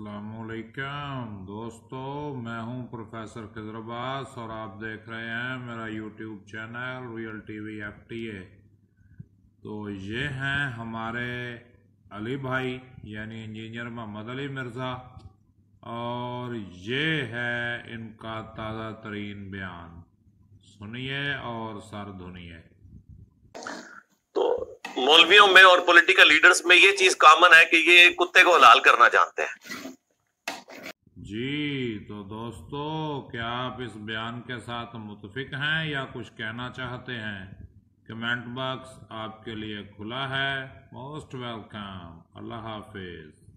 अलैक्म दोस्तों मैं हूं प्रोफेसर खजरबास और आप देख रहे हैं मेरा YouTube channel Real TV FTA तो ये हैं हमारे अली भाई यानी इंजीनियर मोहम्मद अली मिर्ज़ा और ये है इनका ताज़ा तरीन बयान सुनिए और सर धुनिए मौलवियों में और पॉलिटिकल लीडर्स में ये चीज कॉमन है कि ये कुत्ते को हलाल करना जानते हैं जी तो दोस्तों क्या आप इस बयान के साथ मुतफिक हैं या कुछ कहना चाहते हैं कमेंट बॉक्स आपके लिए खुला है मोस्ट वेलकम अल्लाह हाफिज़